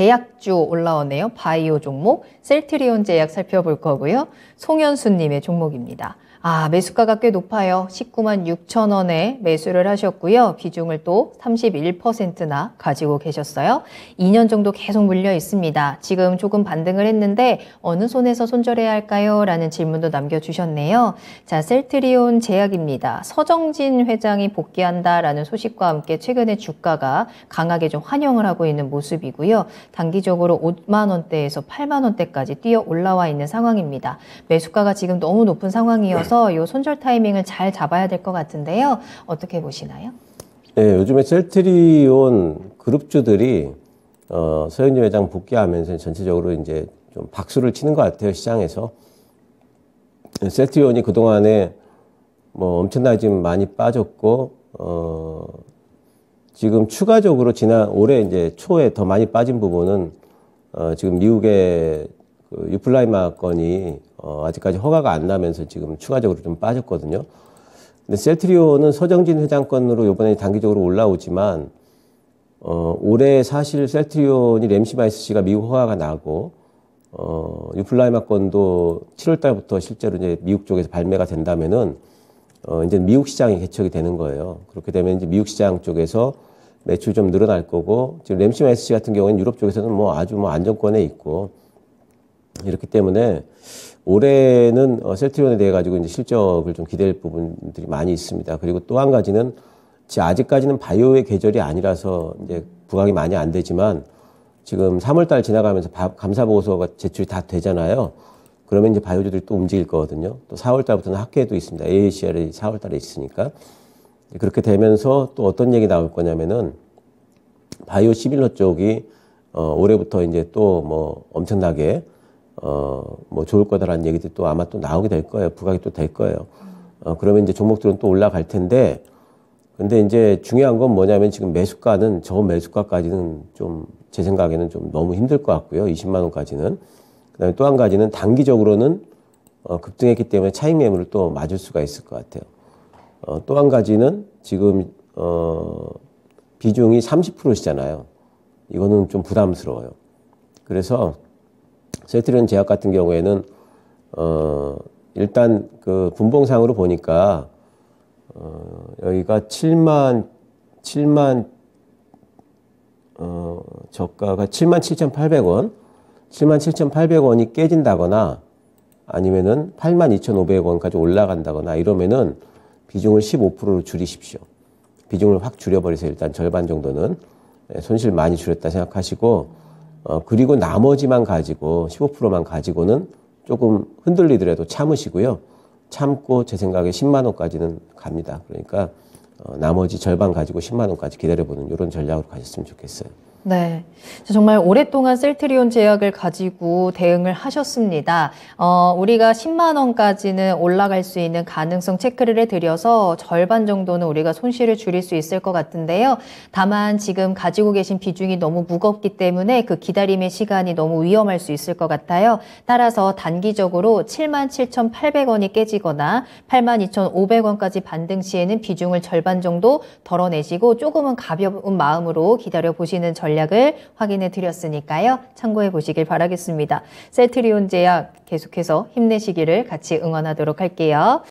제약주 올라오네요. 바이오 종목 셀트리온 제약 살펴볼 거고요. 송현수님의 종목입니다. 아 매수가가 꽤 높아요. 19만 6천 원에 매수를 하셨고요. 비중을 또 31%나 가지고 계셨어요. 2년 정도 계속 물려 있습니다. 지금 조금 반등을 했는데 어느 손에서 손절해야 할까요? 라는 질문도 남겨주셨네요. 자 셀트리온 제약입니다. 서정진 회장이 복귀한다라는 소식과 함께 최근에 주가가 강하게 좀 환영을 하고 있는 모습이고요. 단기적으로 5만 원대에서 8만 원대까지 뛰어 올라와 있는 상황입니다. 매수가가 지금 너무 높은 상황이어서 이 네. 손절 타이밍을 잘 잡아야 될 것 같은데요. 어떻게 보시나요? 네, 요즘에 셀트리온 그룹주들이 어, 서현주 회장 복귀하면서 전체적으로 이제 좀 박수를 치는 것 같아요 시장에서 셀트리온이 그 동안에 뭐 엄청나게 지금 많이 빠졌고 어, 지금 추가적으로 지난 올해 이제 초에 더 많이 빠진 부분은 어, 지금 미국의 그 유플라이마 건이 어, 아직까지 허가가 안 나면서 지금 추가적으로 좀 빠졌거든요. 근데 셀트리온은 서정진 회장 건으로 이번에 단기적으로 올라오지만 어, 올해 사실 셀트리온이 램시바이스 씨가 미국 허가가 나고 어, 유플라이마 건도 7월 달부터 실제로 이제 미국 쪽에서 발매가 된다면은 어, 이제 미국 시장이 개척이 되는 거예요. 그렇게 되면 이제 미국 시장 쪽에서 매출 좀 늘어날 거고 지금 램시 마 SC 같은 경우는 유럽 쪽에서는 뭐 아주 뭐 안정권에 있고 이렇기 때문에 올해는 어, 셀트리온에 대해 가지고 이제 실적을 좀 기대할 부분들이 많이 있습니다. 그리고 또 한 가지는 아직까지는 바이오의 계절이 아니라서 이제 부각이 많이 안 되지만 지금 3월달 지나가면서 바, 감사 보고서가 제출이 다 되잖아요. 그러면 이제 바이오주들이 또 움직일 거거든요. 또 4월달부터는 학회도 있습니다. AACR이 4월달에 있으니까. 그렇게 되면서 또 어떤 얘기 나올 거냐면은 바이오 시빌러 쪽이 어, 올해부터 이제 또 뭐 엄청나게 어, 뭐 좋을 거다라는 얘기들이 또 아마 또 나오게 될 거예요. 부각이 또 될 거예요. 어, 그러면 이제 종목들은 또 올라갈 텐데 근데 이제 중요한 건 뭐냐면 지금 매수가는 저 매수가까지는 좀 제 생각에는 좀 너무 힘들 것 같고요. 20만 원까지는. 그다음에 또 한 가지는 단기적으로는 어, 급등했기 때문에 차익 매물을 또 맞을 수가 있을 것 같아요. 어, 또 한 가지는 지금 어, 비중이 30%시잖아요. 이거는 좀 부담스러워요. 그래서 세트리온 제약 같은 경우에는 어, 일단 그 분봉상으로 보니까 어, 여기가 7만 7만 어, 저가가 77,800원, 77,800원이 깨진다거나 아니면은 82,500원까지 올라간다거나 이러면은 비중을 15%로 줄이십시오. 비중을 확 줄여버리세요. 일단 절반 정도는 예, 손실 많이 줄였다 생각하시고 어, 그리고 나머지만 가지고 15%만 가지고는 조금 흔들리더라도 참으시고요. 참고 제 생각에 10만 원까지는 갑니다. 그러니까 어, 나머지 절반 가지고 10만 원까지 기다려보는 이런 전략으로 가셨으면 좋겠어요. 네. 정말 오랫동안 셀트리온 제약을 가지고 대응을 하셨습니다. 어, 우리가 10만 원까지는 올라갈 수 있는 가능성 체크를 해드려서 절반 정도는 우리가 손실을 줄일 수 있을 것 같은데요. 다만 지금 가지고 계신 비중이 너무 무겁기 때문에 그 기다림의 시간이 너무 위험할 수 있을 것 같아요. 따라서 단기적으로 77,800원이 깨지거나 82,500원까지 반등 시에는 비중을 절반 정도 덜어내시고 조금은 가벼운 마음으로 기다려 보시는 절 전략을 확인해 드렸으니까요. 참고해 보시길 바라겠습니다. 셀트리온 제약 계속해서 힘내시기를 같이 응원하도록 할게요.